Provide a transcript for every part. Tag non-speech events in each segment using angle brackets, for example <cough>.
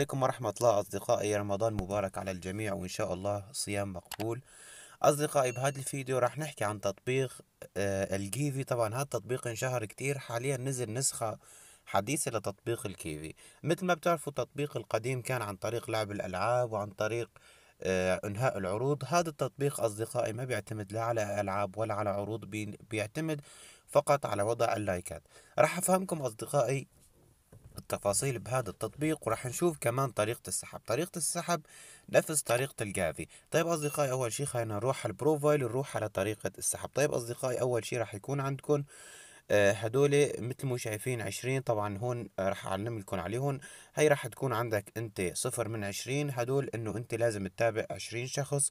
عليكم ورحمة الله أصدقائي رمضان مبارك على الجميع وإن شاء الله صيام مقبول أصدقائي بهذا الفيديو راح نحكي عن تطبيق آه، الكيفي طبعا هذا التطبيق انشهر كتير حاليا نزل نسخة حديثة لتطبيق الكيفي مثل ما بتعرفوا التطبيق القديم كان عن طريق لعب الألعاب وعن طريق آه، انهاء العروض هذا التطبيق اصدقائي ما بيعتمد لا على العاب ولا على عروض بيعتمد فقط على وضع اللايكات راح افهمكم اصدقائي التفاصيل بهذا التطبيق وراح نشوف كمان طريقة السحب طريقة السحب نفس طريقة الجافي طيب أصدقائي أول شيء خلينا نروح على البروفايل ونروح على طريقة السحب طيب أصدقائي أول شيء راح يكون عندكم آه، هدول مثل ما شايفين عشرين طبعا هون راح اعلم لكم عليهم هي راح تكون عندك انت صفر من عشرين هدول انه انت لازم تتابع عشرين شخص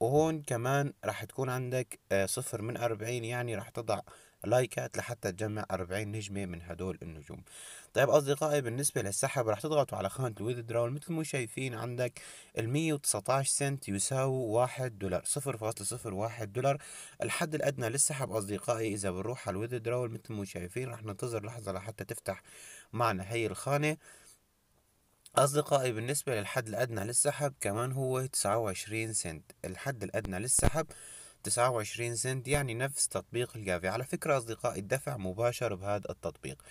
وهون كمان راح تكون عندك آه، صفر من أربعين يعني راح تضع لايكات لحتى تجمع 40 نجمة من هدول النجوم طيب أصدقائي بالنسبة للسحب رح تضغطوا على خانة الويذ مثل ما شايفين عندك ال 119 سنت يساوي 1 دولار 0.01 دولار الحد الأدنى للسحب أصدقائي إذا بنروح على الويذ مثل ما شايفين رح ننتظر لحظة لحتى تفتح معنا هي الخانة أصدقائي بالنسبة للحد الأدنى للسحب كمان هو 29 سنت الحد الأدنى للسحب 29 سنت يعني نفس تطبيق الجافي على فكرة أصدقائي الدفع مباشر بهذا التطبيق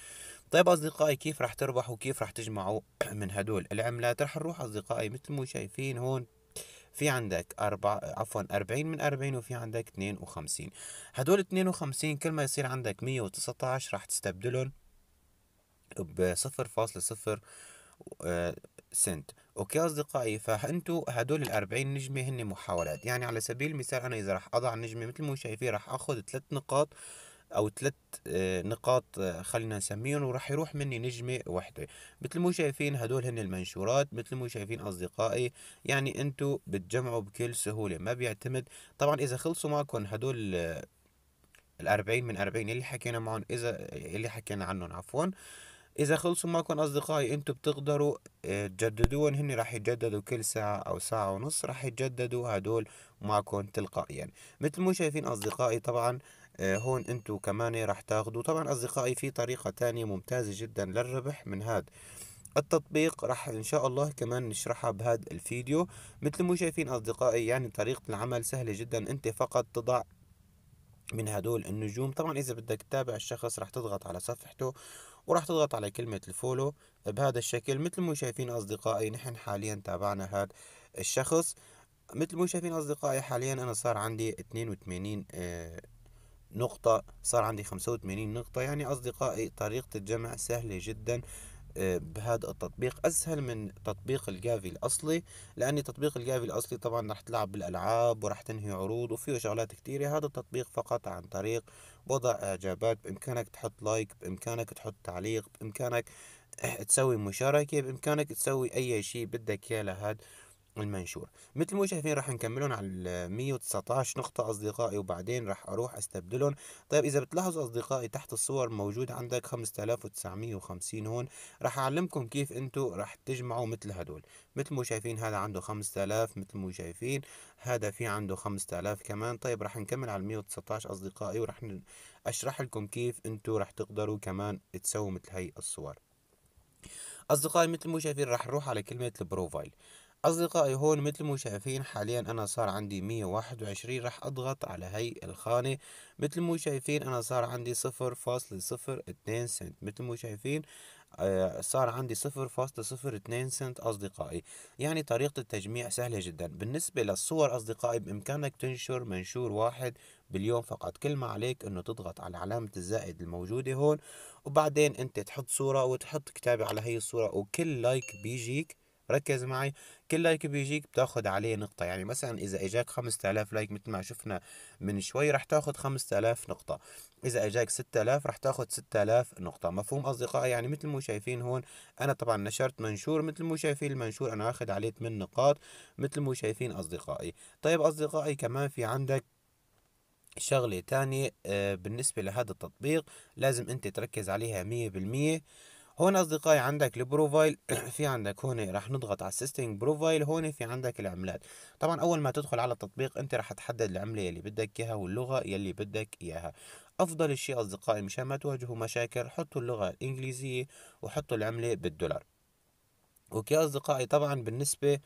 طيب أصدقائي كيف راح تربحوا وكيف راح تجمعوا <clears throat> من هدول العملات راح نروح أصدقائي مثل ما شايفين هون في عندك أربع عفوا أربعين من أربعين وفي عندك اثنين وخمسين هدول اثنين وخمسين كل ما يصير عندك مية وتسعة عشر راح تستبدلهم بصفر فاصلة صفر آه، سنت اوكي اصدقائي فانتوا هدول الأربعين نجمه هن محاولات يعني على سبيل المثال انا اذا راح اضع نجمه مثل ما شايفين راح اخذ ثلاث نقاط او ثلاث آه، نقاط آه، خلينا نسميهم وراح يروح مني نجمه وحده مثل ما شايفين هدول هن المنشورات مثل ما شايفين اصدقائي يعني انتوا بتجمعوا بكل سهوله ما بيعتمد طبعا اذا خلصوا معكم هدول آه، الأربعين من أربعين اللي حكينا معهم إذا اللي حكينا عنهم عفوا اذا خلصوا معكم اصدقائي انتوا بتقدروا آه، تجددون هن راح يتجددوا كل ساعة او ساعة ونص راح يتجددوا هدول معكم تلقائيا مثل ما شايفين اصدقائي طبعا آه، هون انتوا كمان راح تاخدوا طبعا اصدقائي في طريقة تانية ممتازة جدا للربح من هاد التطبيق راح ان شاء الله كمان نشرحها بهذا الفيديو مثل ما شايفين اصدقائي يعني طريقة العمل سهلة جدا انت فقط تضع من هدول النجوم طبعا اذا بدك تتابع الشخص راح تضغط على صفحته وراح تضغط على كلمة الفولو بهذا الشكل مثل ما شايفين أصدقائي نحن حاليا تابعنا هذا الشخص مثل ما شايفين أصدقائي حاليا أنا صار عندي 82 آه، نقطة صار عندي 85 نقطة يعني أصدقائي طريقة الجمع سهلة جدا بهذا التطبيق اسهل من تطبيق الجافي الاصلي لان تطبيق الجافي الاصلي طبعا راح تلعب بالالعاب وراح تنهي عروض وفيه شغلات كثيره هذا التطبيق فقط عن طريق وضع اعجابات بامكانك تحط لايك بامكانك تحط تعليق بامكانك تسوي مشاركه بامكانك تسوي اي شيء بدك اياه لهذا المنشور مثل ما شايفين راح نكملهم على 119 نقطة أصدقائي وبعدين راح أروح أستبدلهم طيب إذا بتلاحظوا أصدقائي تحت الصور موجود عندك 5950 هون راح أعلمكم كيف أنتوا راح تجمعوا مثل هدول مثل ما شايفين هذا عنده 5000 مثل ما شايفين هذا في عنده 5000 كمان طيب راح نكمل على 119 أصدقائي وراح أشرح لكم كيف أنتوا راح تقدروا كمان تسووا مثل هاي الصور أصدقائي مثل ما شايفين راح نروح على كلمة البروفايل أصدقائي هون مثل ما شايفين حاليا أنا صار عندي مية واحد وعشرين راح أضغط على هاي الخانة مثل ما شايفين أنا صار عندي صفر فاصلة صفر اتنين سنت مثل ما شايفين آه، صار عندي صفر فاصلة صفر اتنين سنت أصدقائي يعني طريقة التجميع سهلة جدا بالنسبة للصور أصدقائي بإمكانك تنشر منشور واحد باليوم فقط كل ما عليك انه تضغط على علامة الزائد الموجودة هون وبعدين انت تحط صورة وتحط كتابة على هي الصورة وكل لايك بيجيك ركز معي كل لايك بيجيك بتاخد عليه نقطة يعني مثلا إذا إجاك 5000 لايك مثل ما شفنا من شوي رح تاخد 5000 نقطة إذا إجاك 6000 رح تاخد 6000 نقطة مفهوم أصدقائي يعني مثل ما شايفين هون أنا طبعا نشرت منشور مثل ما شايفين المنشور أنا أخد عليه 8 نقاط مثل ما شايفين أصدقائي طيب أصدقائي كمان في عندك شغلة تانية آه، بالنسبة لهذا التطبيق لازم أنت تركز عليها مية بالمية هون اصدقائي عندك البروفايل <clears throat> في عندك هون راح نضغط على السيستنج بروفايل هون في عندك العملات طبعا اول ما تدخل على التطبيق انت راح تحدد العمله يلي بدك اياها واللغه يلي بدك اياها افضل الشيء اصدقائي مشان ما تواجهوا مشاكل حطوا اللغه الانجليزيه وحطوا العمله بالدولار اوكي اصدقائي طبعا بالنسبه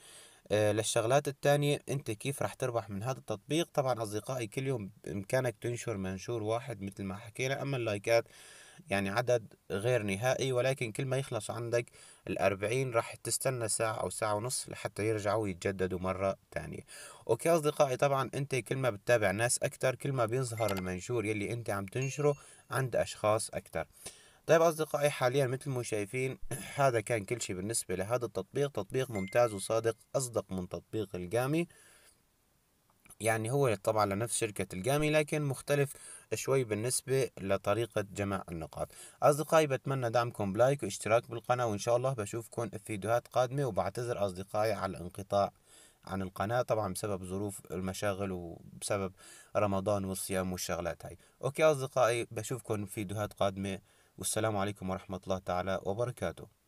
آه، للشغلات التانية انت كيف رح تربح من هذا التطبيق طبعا اصدقائي كل يوم بامكانك تنشر منشور واحد مثل ما حكينا اما اللايكات يعني عدد غير نهائي ولكن كل ما يخلص عندك الأربعين راح تستنى ساعة أو ساعة ونص لحتى يرجعوا يتجددوا مرة تانية أوكي أصدقائي طبعا أنت كل ما بتتابع ناس أكتر كل ما بيظهر المنشور يلي أنت عم تنشره عند أشخاص أكتر طيب أصدقائي حاليا مثل ما شايفين <clears throat> هذا كان كل شيء بالنسبة لهذا التطبيق تطبيق ممتاز وصادق أصدق من تطبيق الجامي يعني هو طبعا لنفس شركة الجامي لكن مختلف شوي بالنسبة لطريقة جمع النقاط أصدقائي بتمنى دعمكم بلايك واشتراك بالقناة وإن شاء الله بشوفكم في فيديوهات قادمة وبعتذر أصدقائي على الانقطاع عن القناة طبعا بسبب ظروف المشاغل وبسبب رمضان والصيام والشغلات هاي أوكي أصدقائي بشوفكم في فيديوهات قادمة والسلام عليكم ورحمة الله تعالى وبركاته